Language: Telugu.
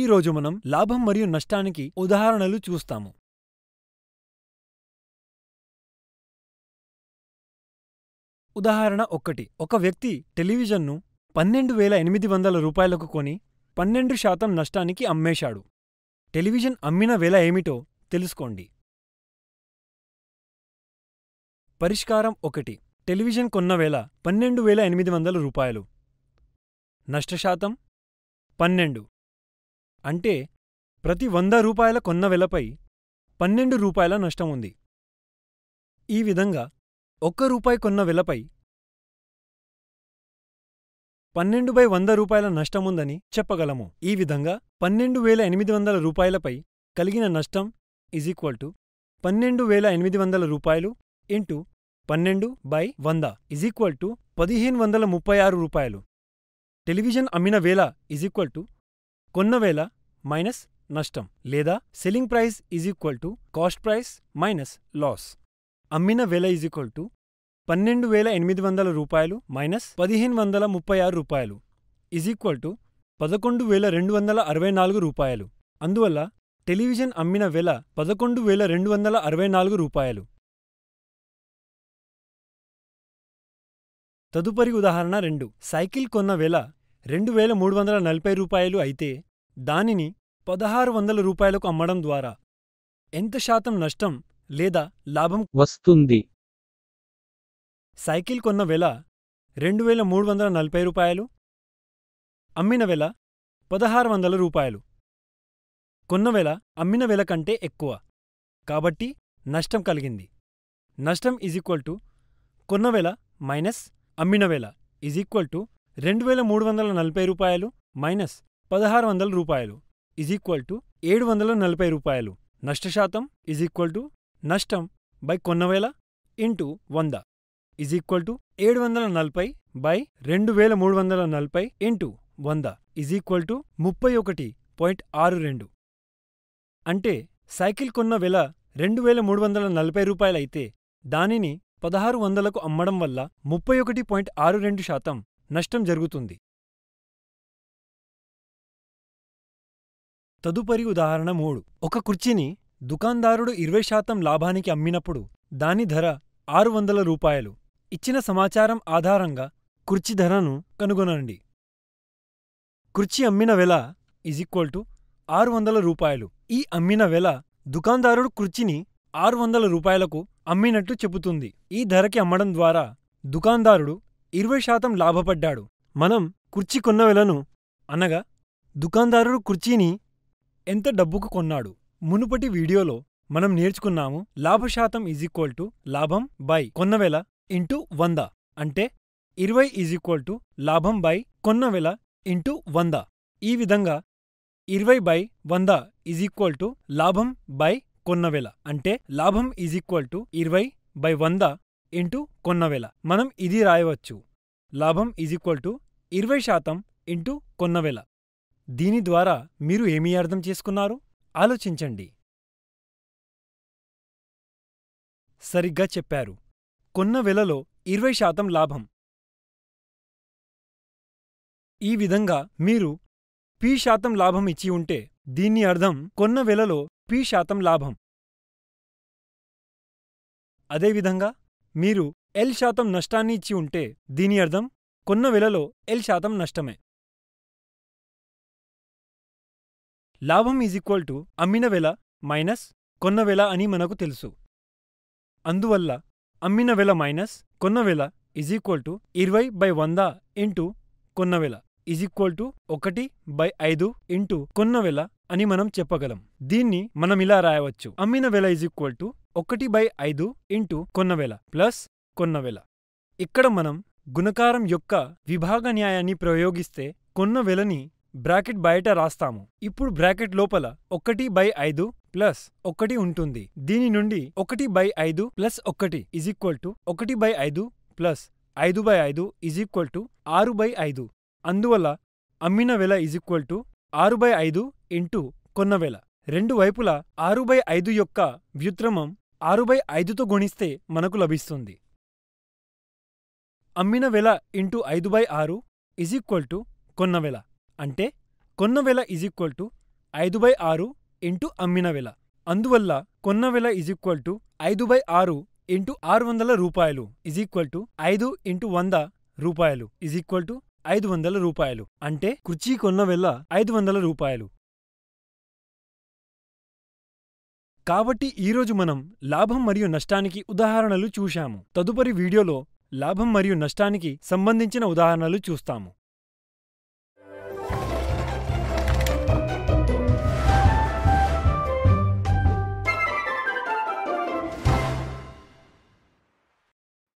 ఈ రోజు మనం లాభం మరియు నష్టానికి ఉదాహరణలు చూస్తాము ఉదాహరణ ఒకటి ఒక వ్యక్తి టెలివిజన్ను పన్నెండు వేల ఎనిమిది వందల రూపాయలకు కొని పన్నెండు శాతం నష్టానికి అమ్మేశాడు టెలివిజన్ అమ్మిన వేల ఏమిటో తెలుసుకోండి పరిష్కారం ఒకటి టెలివిజన్ కొన్న వేళ పన్నెండు వేల ఎనిమిది వందల రూపాయలు నష్టశాతం పన్నెండు అంటే ప్రతి వంద రూపాయల కొన్న వెలపై పన్నెండు రూపాయల నష్టం ఉంది ఈ విధంగా ఒక్క రూపాయి కొన్న వెలపై పన్నెండు బై వంద రూపాయల నష్టముందని చెప్పగలము ఈ విధంగా పన్నెండు వేల ఎనిమిది వందల రూపాయలపై కలిగిన నష్టం ఇజ్ ఈక్వల్ టు పన్నెండు వేల ఎనిమిది వందల రూపాయలు ఇంటూ పన్నెండు బై వంద ఇజ్ ఈక్వల్ టు పదిహేను వందల ముప్పై ఆరు రూపాయలు టెలివిజన్ అమ్మిన వేల ఈజ్ ఈక్వల్ టు కొన్నవేళ మైనస్ నష్టం లేదా selling price is equal to cost price minus loss అమ్మిన వెల ఈజ్ ఈక్వల్ టు పన్నెండు వేల ఎనిమిది వందల రూపాయలు మైనస్ పదిహేను వందల ముప్పై ఆరు రూపాయలు ఈజ్ ఈక్వల్ టు పదకొండు వేల రెండు వందల అరవై నాలుగు రూపాయలు అందువల్ల టెలివిజన్ అమ్మిన వెల పదకొండు వేల రెండు వందల అరవై నాలుగు రూపాయలు తదుపరి ఉదాహరణ రెండు సైకిల్ కొన్న వెల రెండు వేల మూడు వందల నలభై రూపాయలు అయితే దానిని పదహారు వందల రూపాయలకు అమ్మడం ద్వారా ఎంత శాతం నష్టం లేదా లాభం వస్తుంది సైకిల్ కొన్న వెల రెండు వేల మూడు వందల నలభై రూపాయలు అమ్మిన వెల పదహారు వందల రూపాయలు కొన్న వెల అమ్మిన వెల కంటే ఎక్కువ కాబట్టి నష్టం కలిగింది నష్టం ఈజ్ ఈక్వల్ టు కొన్న వెల మైనస్ అమ్మిన వెల ఈజ్ ఈక్వల్ టు రెండు వేల మూడు వందల నలభై రూపాయలు మైనస్ పదహారు వందల రూపాయలు ఇజ్ ఈక్వల్ టు ఏడు వందల నలభై రూపాయలు నష్టశాతం ఇజ్ ఈక్వల్ టు నష్టం బై కొన్నవేల ఇంటూ వంద ఇజ్ ఈక్వల్ టు ఏడు వందల నలభై బై రెండు వేల మూడు వందల నలభై ఇంటూ వంద ఇజ్ ఈక్వల్ టు ముప్పై ఒకటి పాయింట్ ఆరు రెండు అంటే సైకిల్ కొన్న వెల రెండు వేల మూడు వందల నలభై రూపాయలైతే దానిని పదహారు వందలకు అమ్మడం వల్ల ముప్పై ఒకటి పాయింట్ ఆరు రెండు శాతం నష్టం జరుగుతుంది తదుపరి ఉదాహరణ మూడు ఒక కుర్చీని దుకాందారుడు ఇరవై శాతం లాభానికి అమ్మినప్పుడు దాని ధర ఆరు వందల రూపాయలు ఇచ్చిన సమాచారం ఆధారంగా కుర్చీ ధరను కనుగొనండి కుర్చీ అమ్మిన వెల ఈజ్ ఈక్వల్ టు ఆరు వందల రూపాయలు ఈ అమ్మిన వెల దుకాందారుడు కుర్చీని ఆరు వందల రూపాయలకు అమ్మినట్టు చెబుతుంది ఈ ధరకి అమ్మడం ద్వారా దుకాందారుడు ఇరవై శాతం లాభపడ్డాడు మనం కుర్చీ కొన్నవెలను అనగా దుకాందారుడు కుర్చీని ఎంత డబ్బుకు కొన్నాడు మునుపటి వీడియోలో మనం నేర్చుకున్నాము లాభశాతం ఈజ్ ఈక్వల్ టు లాభం బై కొన్నవెల ఇంటూ వంద అంటే ఇరవై ఈజ్ ఈక్వల్ టు లాభం బై కొన్నవెల ఇంటూ వంద ఈ విధంగా ఇరవై బై వంద ఈజ్ ఈక్వల్ టు లాభం బై కొన్నవెల అంటే లాభం ఈజ్ ఈక్వల్ టు ఇరవై బై వంద ఇంటూ కొన్న వెల మనం ఇది రాయవచ్చు లాభం ఈజ్ ఈక్వల్ టు ఇరవై శాతం ఇంటూ కొన్న వెల దీని ద్వారా మీరు ఏమీ అర్థం చేసుకున్నారు ఆలోచించండి సరిగ్గా చెప్పారు కొన్న వెలలో ఇరవై శాతం లాభం ఈ విధంగా మీరు పి శాతం లాభం ఇచ్చి ఉంటే దీన్ని అర్థం కొన్న వెలలో పి శాతం లాభం అదేవిధంగా మీరు ఎల్ శాతం నష్టాన్ని ఇచ్చి ఉంటే దీని అర్థం కొన్న విలలో ఎల్ శాతం నష్టమే లాభం ఈజ్ ఈక్వల్ టు అమ్మిన వెల మైనస్ కొన్న వెల అని మనకు తెలుసు అందువల్ల అమ్మిన వెల మైనస్ కొన్న వెల ఈజ్ ఈక్వల్ టు ఇరవై బై వంద ఇంటూ కొన్న వెల ఈజ్ ఈక్వల్ టు ఒకటి బై ఐదు ఇంటూ కొన్న వెల అని మనం చెప్పగలం దీన్ని మనం ఇలా రాయవచ్చు అమ్మిన వెల ఈజ్ ఈక్వల్ టు ఒకటి బై ఐదు ఇంటూ కొన్నవేల ప్లస్ కొన్నవేల ఇక్కడ మనం గుణకారం యొక్క విభాగ న్యాయాన్ని ప్రయోగిస్తే కొన్నవేలని బ్రాకెట్ బయట రాస్తాము ఇప్పుడు బ్రాకెట్ లోపల ఒకటి బై ఐదు ప్లస్ ఒకటి ఉంటుంది దీని నుండి ఒకటి బై ఐదు ప్లస్ ఒకటి ఇజ్ ఈక్వల్ టు ఒకటి బై ఐదు ప్లస్ ఐదు బై ఐదు ఇజ్ ఈక్వల్ టు ఆరు బై ఐదు అందువల్ల అమ్మిన వెల ఇజ్ ఈక్వల్ టు ఆరు బై ఐదు ఇంటూ కొన్నవేల రెండు వైపులా ఆరు బై ఐదు యొక్క వ్యుత్రమం ఆరు బై ఐదుతో గుణిస్తే మనకు లభిస్తుంది అమ్మిన వెల ఇంటూ ఐదు బై ఆరు ఇజ్ ఈక్వల్ టు కొన్న వెల అంటే కొన్న వెల ఇజ్ ఈక్వల్ టు ఐదు బై ఆరు ఇంటూ అమ్మిన వెల అందువల్ల కొన్న వెల ఇజ్ ఈక్వల్ టు ఐదు బై ఆరు ఇంటూ ఆరు వందల రూపాయలు ఇజ్ ఈక్వల్ టు ఐదు ఇంటూ వంద రూపాయలు ఇజ్ ఈక్వల్ టు ఐదు వందల రూపాయలు అంటే కుర్చీ కొన్న ఐదు వందల రూపాయలు కాబట్టి ఈరోజు మనం లాభం మరియు నష్టానికి ఉదాహరణలు చూశాము తదుపరి వీడియోలో లాభం మరియు నష్టానికి సంబంధించిన ఉదాహరణలు చూస్తాము